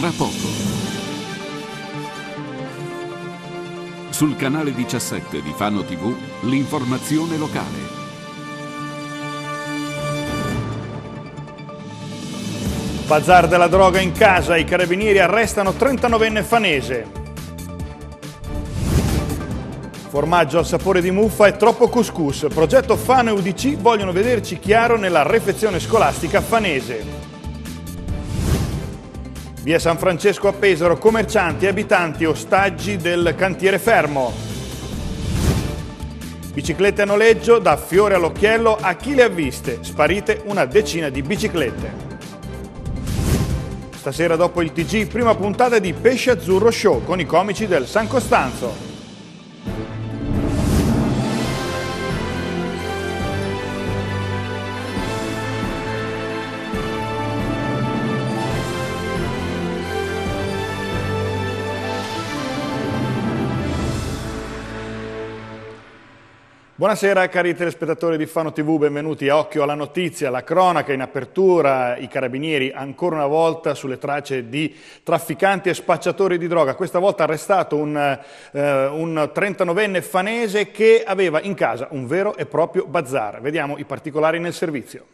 tra poco. Sul canale 17 di Fano TV, l'informazione locale. Bazar della droga in casa, i carabinieri arrestano 39enne fanese. Formaggio al sapore di muffa e troppo couscous. Progetto Fano e UDC vogliono vederci chiaro nella refezione scolastica fanese. Via San Francesco a Pesaro, commercianti, abitanti, ostaggi del cantiere fermo. Biciclette a noleggio, da fiore all'occhiello a chi le ha viste, sparite una decina di biciclette. Stasera dopo il TG, prima puntata di Pesce Azzurro Show con i comici del San Costanzo. Buonasera cari telespettatori di Fano TV, benvenuti a Occhio alla Notizia, la cronaca in apertura, i carabinieri ancora una volta sulle tracce di trafficanti e spacciatori di droga, questa volta arrestato un, eh, un 39enne fanese che aveva in casa un vero e proprio bazar. Vediamo i particolari nel servizio.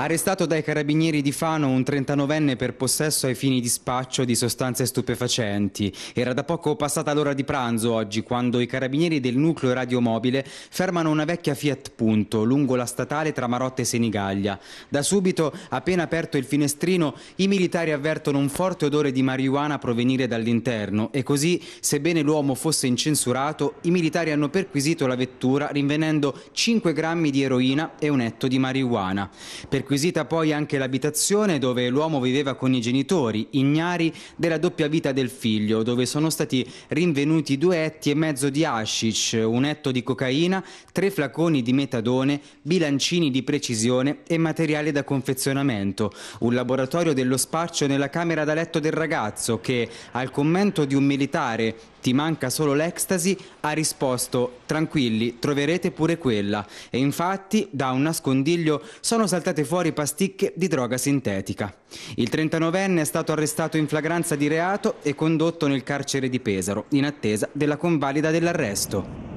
Arrestato dai carabinieri di Fano un 39enne per possesso ai fini di spaccio di sostanze stupefacenti. Era da poco passata l'ora di pranzo oggi quando i carabinieri del nucleo radiomobile fermano una vecchia Fiat Punto lungo la statale tra Marotte e Senigallia. Da subito, appena aperto il finestrino, i militari avvertono un forte odore di marijuana provenire dall'interno e così, sebbene l'uomo fosse incensurato, i militari hanno perquisito la vettura rinvenendo 5 grammi di eroina e un etto di marijuana. Per Perquisita poi anche l'abitazione dove l'uomo viveva con i genitori, ignari della doppia vita del figlio, dove sono stati rinvenuti due etti e mezzo di hashish, un etto di cocaina, tre flaconi di metadone, bilancini di precisione e materiale da confezionamento. Un laboratorio dello spaccio nella camera da letto del ragazzo che, al commento di un militare ti manca solo l'ecstasy, ha risposto tranquilli, troverete pure quella. E infatti da un nascondiglio sono saltate fuori fuori pasticche di droga sintetica. Il 39enne è stato arrestato in flagranza di reato e condotto nel carcere di Pesaro, in attesa della convalida dell'arresto.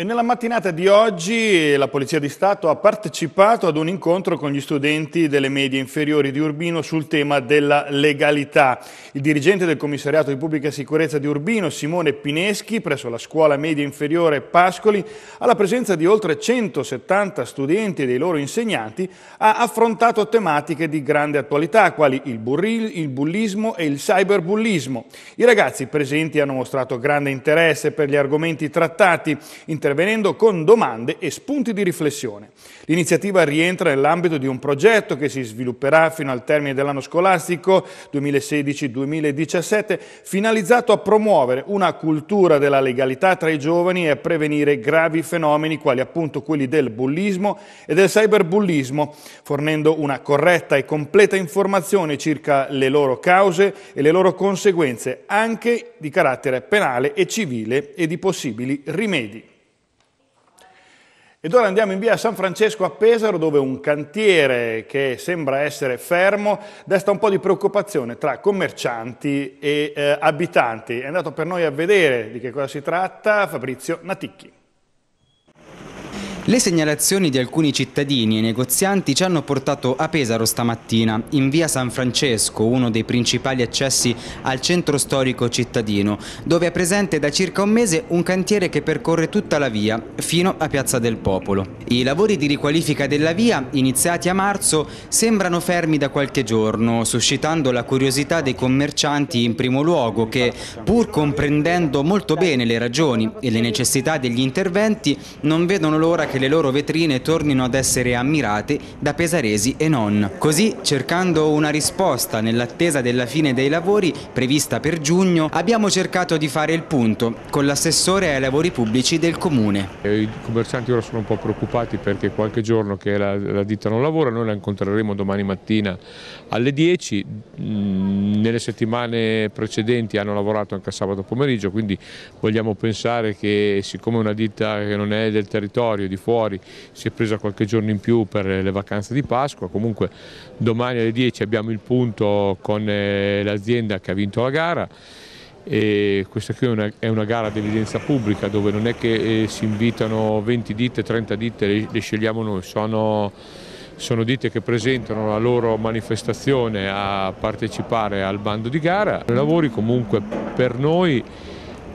E nella mattinata di oggi la Polizia di Stato ha partecipato ad un incontro con gli studenti delle medie inferiori di Urbino sul tema della legalità. Il dirigente del Commissariato di Pubblica Sicurezza di Urbino, Simone Pineschi, presso la scuola media inferiore Pascoli, alla presenza di oltre 170 studenti e dei loro insegnanti, ha affrontato tematiche di grande attualità, quali il, burril, il bullismo e il cyberbullismo. I ragazzi presenti hanno mostrato grande interesse per gli argomenti trattati, inter intervenendo con domande e spunti di riflessione. L'iniziativa rientra nell'ambito di un progetto che si svilupperà fino al termine dell'anno scolastico 2016-2017, finalizzato a promuovere una cultura della legalità tra i giovani e a prevenire gravi fenomeni quali appunto quelli del bullismo e del cyberbullismo, fornendo una corretta e completa informazione circa le loro cause e le loro conseguenze, anche di carattere penale e civile e di possibili rimedi. Ed ora andiamo in via San Francesco a Pesaro dove un cantiere che sembra essere fermo desta un po' di preoccupazione tra commercianti e eh, abitanti. È andato per noi a vedere di che cosa si tratta Fabrizio Naticchi. Le segnalazioni di alcuni cittadini e negozianti ci hanno portato a Pesaro stamattina, in via San Francesco, uno dei principali accessi al centro storico cittadino, dove è presente da circa un mese un cantiere che percorre tutta la via, fino a Piazza del Popolo. I lavori di riqualifica della via, iniziati a marzo, sembrano fermi da qualche giorno, suscitando la curiosità dei commercianti in primo luogo che, pur comprendendo molto bene le ragioni e le necessità degli interventi, non vedono l'ora che che le loro vetrine tornino ad essere ammirate da pesaresi e non. Così, cercando una risposta nell'attesa della fine dei lavori prevista per giugno, abbiamo cercato di fare il punto con l'assessore ai lavori pubblici del comune. I commercianti ora sono un po' preoccupati perché qualche giorno che la, la ditta non lavora, noi la incontreremo domani mattina alle 10, mm, nelle settimane precedenti hanno lavorato anche sabato pomeriggio, quindi vogliamo pensare che siccome una ditta che non è del territorio, di fuori fuori, si è presa qualche giorno in più per eh, le vacanze di Pasqua, comunque domani alle 10 abbiamo il punto con eh, l'azienda che ha vinto la gara. E questa qui è una, è una gara dell'evidenza pubblica dove non è che eh, si invitano 20 ditte, 30 ditte, le, le scegliamo noi, sono sono ditte che presentano la loro manifestazione a partecipare al bando di gara. I lavori comunque per noi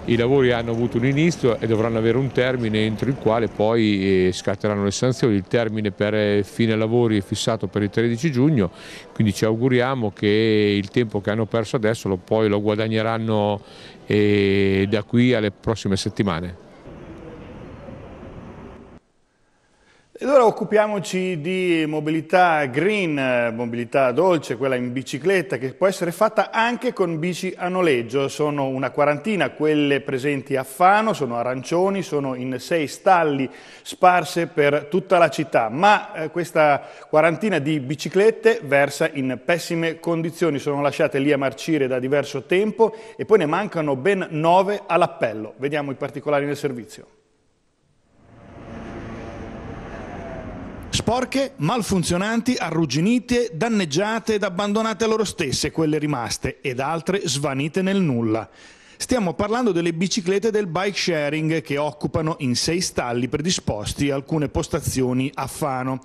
i lavori hanno avuto un inizio e dovranno avere un termine entro il quale poi eh, scatteranno le sanzioni. Il termine per eh, fine lavori è fissato per il 13 giugno, quindi ci auguriamo che il tempo che hanno perso adesso lo, poi lo guadagneranno eh, da qui alle prossime settimane. E allora occupiamoci di mobilità green, eh, mobilità dolce, quella in bicicletta, che può essere fatta anche con bici a noleggio. Sono una quarantina quelle presenti a Fano, sono arancioni, sono in sei stalli sparse per tutta la città. Ma eh, questa quarantina di biciclette versa in pessime condizioni, sono lasciate lì a marcire da diverso tempo e poi ne mancano ben nove all'appello. Vediamo i particolari nel servizio. sporche, malfunzionanti, arrugginite, danneggiate ed abbandonate a loro stesse quelle rimaste ed altre svanite nel nulla. Stiamo parlando delle biciclette del bike sharing che occupano in sei stalli predisposti alcune postazioni a Fano.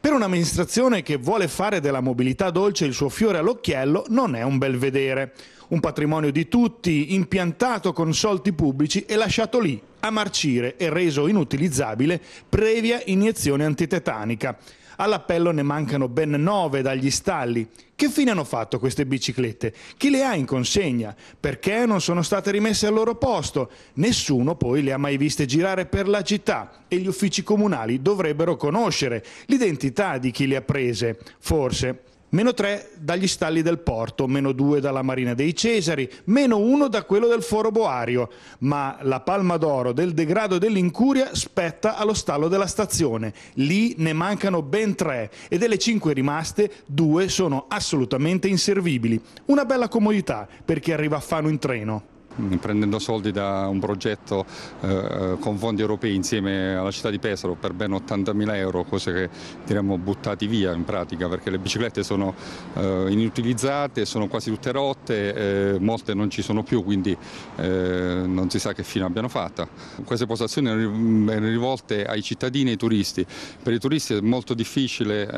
Per un'amministrazione che vuole fare della mobilità dolce il suo fiore all'occhiello non è un bel vedere. Un patrimonio di tutti, impiantato con soldi pubblici e lasciato lì, a marcire e reso inutilizzabile previa iniezione antitetanica. All'appello ne mancano ben 9 dagli stalli. Che fine hanno fatto queste biciclette? Chi le ha in consegna? Perché non sono state rimesse al loro posto? Nessuno poi le ha mai viste girare per la città e gli uffici comunali dovrebbero conoscere l'identità di chi le ha prese, forse meno 3 dagli stalli del porto, meno 2 dalla Marina dei Cesari, meno 1 da quello del Foro Boario, ma la palma d'oro del degrado dell'Incuria spetta allo stallo della stazione. Lì ne mancano ben 3 e delle 5 rimaste, 2 sono assolutamente inservibili. Una bella comodità per chi arriva a Fano in treno. Mm, prendendo soldi da un progetto eh, eh, con fondi europei insieme alla città di Pesaro per ben 80.000 euro, cose che diremmo buttati via in pratica perché le biciclette sono eh, inutilizzate, sono quasi tutte rotte, eh, molte non ci sono più quindi eh, non si sa che fine abbiano fatta. Queste postazioni mm, erano rivolte ai cittadini e ai turisti, per i turisti è molto difficile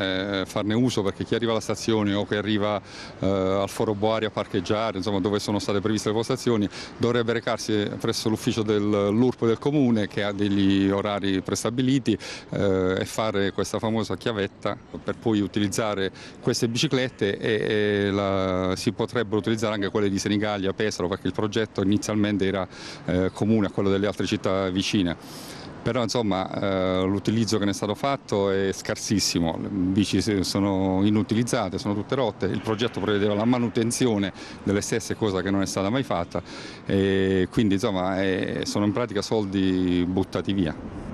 eh, farne uso perché chi arriva alla stazione o che arriva al Foro Boaria a parcheggiare, insomma dove sono state previste le postazioni dovrebbe recarsi presso l'ufficio dell'URP del comune che ha degli orari prestabiliti eh, e fare questa famosa chiavetta per poi utilizzare queste biciclette e, e la, si potrebbero utilizzare anche quelle di Senigallia, Pesaro perché il progetto inizialmente era eh, comune a quello delle altre città vicine però insomma eh, l'utilizzo che ne è stato fatto è scarsissimo, le bici sono inutilizzate, sono tutte rotte, il progetto prevedeva la manutenzione delle stesse, cosa che non è stata mai fatta, e quindi insomma è, eh, sono in pratica soldi buttati via.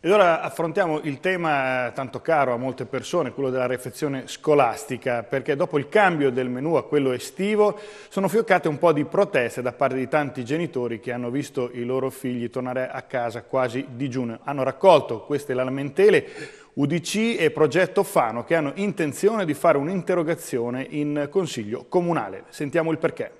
Ed ora affrontiamo il tema eh, tanto caro a molte persone, quello della refezione scolastica, perché dopo il cambio del menù a quello estivo sono fioccate un po' di proteste da parte di tanti genitori che hanno visto i loro figli tornare a casa quasi digiuno. Hanno raccolto queste lamentele UDC e Progetto Fano che hanno intenzione di fare un'interrogazione in Consiglio Comunale. Sentiamo il perché.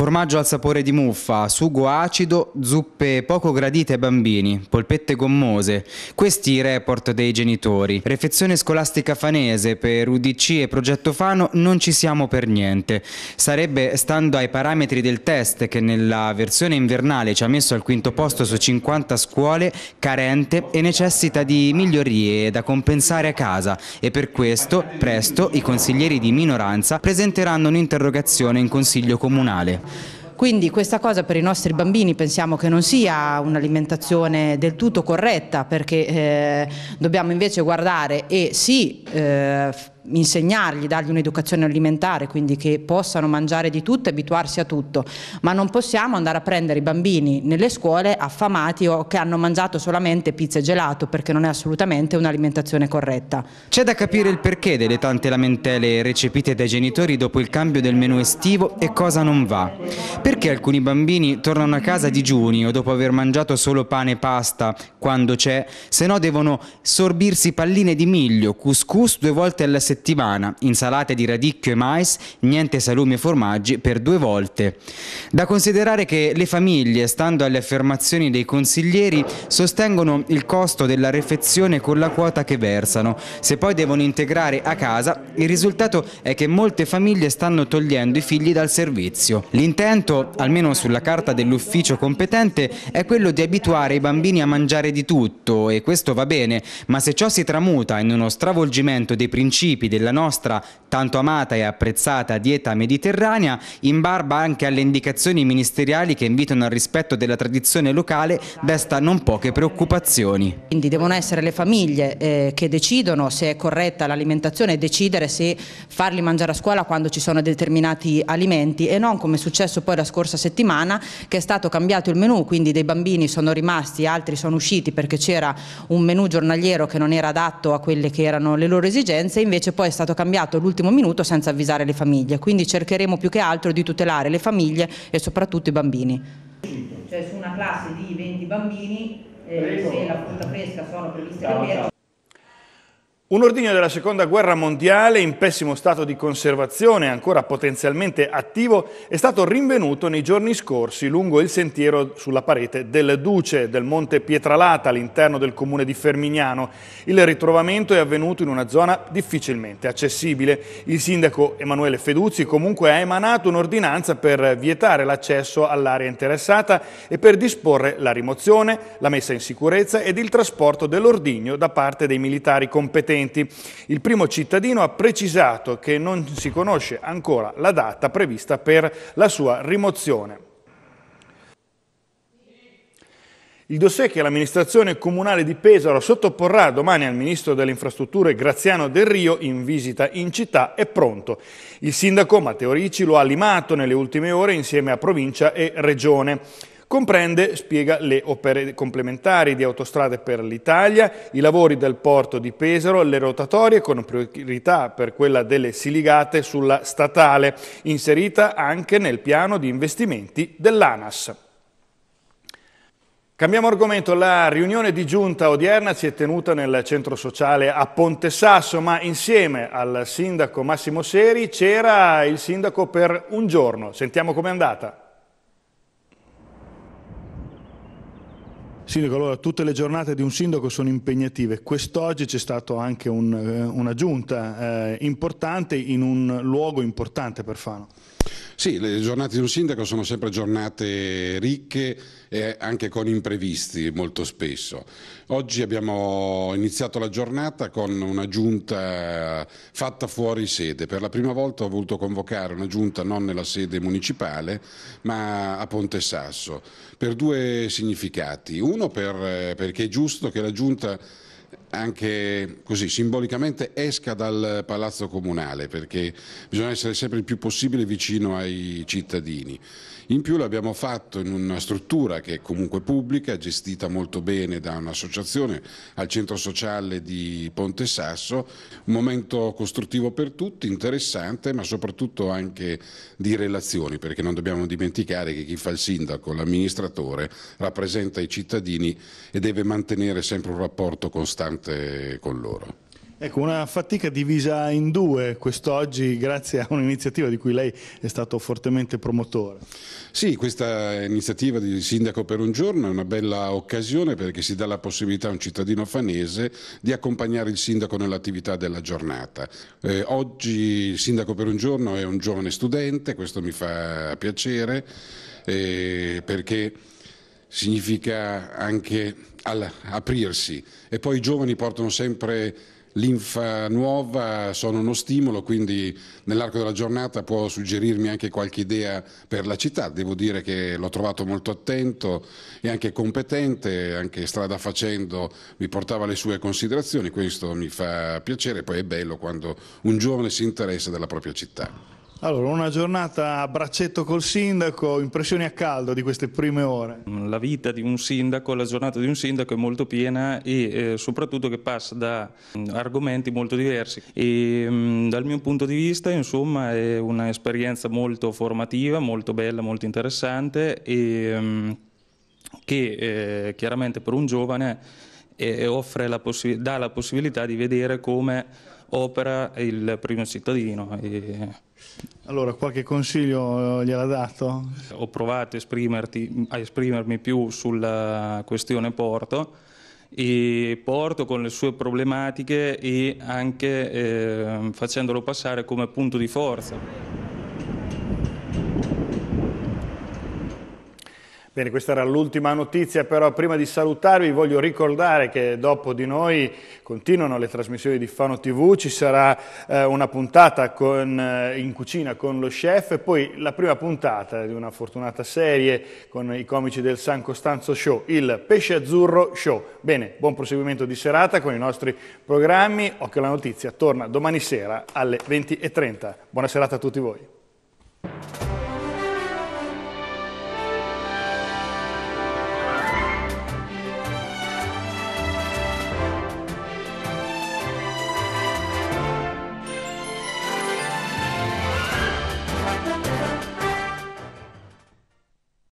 Formaggio al sapore di muffa, sugo acido, zuppe poco gradite ai bambini, polpette gommose. Questi i report dei genitori. Refezione scolastica fanese per UDC e Progetto Fano non ci siamo per niente. Sarebbe stando ai parametri del test che nella versione invernale ci ha messo al quinto posto su 50 scuole carente e necessita di migliorie da compensare a casa e per questo presto i consiglieri di minoranza presenteranno un'interrogazione in Consiglio Comunale. Quindi questa cosa per i nostri bambini pensiamo che non sia un'alimentazione del tutto corretta perché eh, dobbiamo invece guardare e sì eh, insegnargli, dargli un'educazione alimentare, quindi che possano mangiare di tutto e abituarsi a tutto, ma non possiamo andare a prendere i bambini nelle scuole affamati o che hanno mangiato solamente pizza e gelato perché non è assolutamente un'alimentazione corretta. C'è da capire il perché delle tante lamentele recepite dai genitori dopo il cambio del menù estivo e cosa non va. Perché alcuni bambini tornano a casa digiuni o dopo aver mangiato solo pane e pasta quando c'è, se no devono sorbirsi palline di miglio, couscous due volte alla settimana settimana, insalate di radicchio e mais, niente salumi e formaggi per due volte. Da considerare che le famiglie, stando alle affermazioni dei consiglieri, sostengono il costo della refezione con la quota che versano. Se poi devono integrare a casa, il risultato è che molte famiglie stanno togliendo i figli dal servizio. L'intento, almeno sulla carta dell'ufficio competente, è quello di abituare i bambini a mangiare di tutto e questo va bene, ma se ciò si tramuta in uno stravolgimento dei principi principi della nostra tanto amata e apprezzata dieta mediterranea, in barba anche alle indicazioni ministeriali che invitano al rispetto della tradizione locale, desta non poche preoccupazioni. Quindi devono essere le famiglie eh, che decidono se è corretta l'alimentazione e decidere se farli mangiare a scuola quando ci sono determinati alimenti e non come è successo poi la scorsa settimana che è stato cambiato il menù, quindi dei bambini sono rimasti, altri sono usciti perché c'era un menù giornaliero che non era adatto a quelle che erano le loro esigenze, invece invece poi è stato cambiato all'ultimo minuto senza avvisare le famiglie, quindi cercheremo più che altro di tutelare le famiglie e soprattutto i bambini. Cioè su una classe di 20 bambini, eh, se la frutta fresca sono previste le un ordigno della seconda guerra mondiale, in pessimo stato di conservazione e ancora potenzialmente attivo, è stato rinvenuto nei giorni scorsi lungo il sentiero sulla parete del Duce del Monte Pietralata all'interno del comune di Fermignano. Il ritrovamento è avvenuto in una zona difficilmente accessibile. Il sindaco Emanuele Feduzzi comunque ha emanato un'ordinanza per vietare l'accesso all'area interessata e per disporre la rimozione, la messa in sicurezza ed il trasporto dell'ordigno da parte dei militari competenti interventi, il primo cittadino ha precisato che non si conosce ancora la data prevista per la sua rimozione. Il dossier che l'amministrazione comunale di Pesaro sottoporrà domani al ministro delle Infrastrutture Graziano Del Rio in visita in città è pronto. Il sindaco Matteo Ricci lo ha limato nelle ultime ore insieme a provincia e regione. Comprende, spiega, le opere complementari di autostrade per l'Italia, i lavori del porto di Pesaro, le rotatorie con priorità per quella delle Siligate sulla statale, inserita anche nel piano di investimenti dell'ANAS. Cambiamo argomento, la riunione di giunta odierna si è tenuta nel centro sociale a Ponte Sasso, ma insieme al sindaco Massimo Seri c'era il sindaco per un giorno. Sentiamo com'è andata. Sindaco, allora tutte le giornate di un sindaco sono impegnative. Quest'oggi c'è stata anche un, eh, una giunta eh, importante in un luogo importante per Fano. Sì, le giornate di un sindaco sono sempre giornate ricche e anche con imprevisti molto spesso. Oggi abbiamo iniziato la giornata con una giunta fatta fuori sede. Per la prima volta ho voluto convocare una giunta non nella sede municipale ma a Ponte Sasso per due significati. Uno per, eh, perché è giusto che la giunta anche così simbolicamente esca dal palazzo comunale perché bisogna essere sempre il più possibile vicino ai cittadini in più l'abbiamo fatto in una struttura che è comunque pubblica, gestita molto bene da un'associazione al centro sociale di Ponte Sasso, un momento costruttivo per tutti, interessante ma soprattutto anche di relazioni perché non dobbiamo dimenticare che chi fa il sindaco, l'amministratore, rappresenta i cittadini e deve mantenere sempre un rapporto costante con loro. Ecco, una fatica divisa in due quest'oggi grazie a un'iniziativa di cui lei è stato fortemente promotore. Sì, questa iniziativa di Sindaco per un giorno è una bella occasione perché si dà la possibilità a un cittadino fanese di accompagnare il sindaco nell'attività della giornata. Eh, oggi Sindaco per un giorno è un giovane studente, questo mi fa piacere eh, perché significa anche aprirsi e poi i giovani portano sempre L'infa nuova sono uno stimolo, quindi nell'arco della giornata può suggerirmi anche qualche idea per la città. Devo dire che l'ho trovato molto attento e anche competente, anche strada facendo mi portava le sue considerazioni, questo mi fa piacere, poi è bello quando un giovane si interessa della propria città. Allora, una giornata a braccetto col sindaco, impressioni a caldo di queste prime ore? La vita di un sindaco, la giornata di un sindaco è molto piena e eh, soprattutto che passa da mh, mm, argomenti molto diversi e mh, mm, dal mio punto di vista insomma è un'esperienza molto formativa, molto bella, molto interessante e mh, mm, che eh, chiaramente per un giovane eh, la dà la possibilità di vedere come opera il primo cittadino. E... Allora, qualche consiglio eh, gliel'ha dato? Ho provato a esprimermi più sulla questione Porto, e Porto con le sue problematiche e anche eh, facendolo passare come punto di forza. Bene, questa era l'ultima notizia, però prima di salutarvi voglio ricordare che dopo di noi continuano le trasmissioni di Fano TV, ci sarà eh, una puntata con, eh, in cucina con lo chef e poi la prima puntata di una fortunata serie con i comici del San Costanzo Show, il Pesce Azzurro Show. Bene, buon proseguimento di serata con i nostri programmi. Occhio alla notizia, torna domani sera alle 20.30. Buona serata a tutti voi.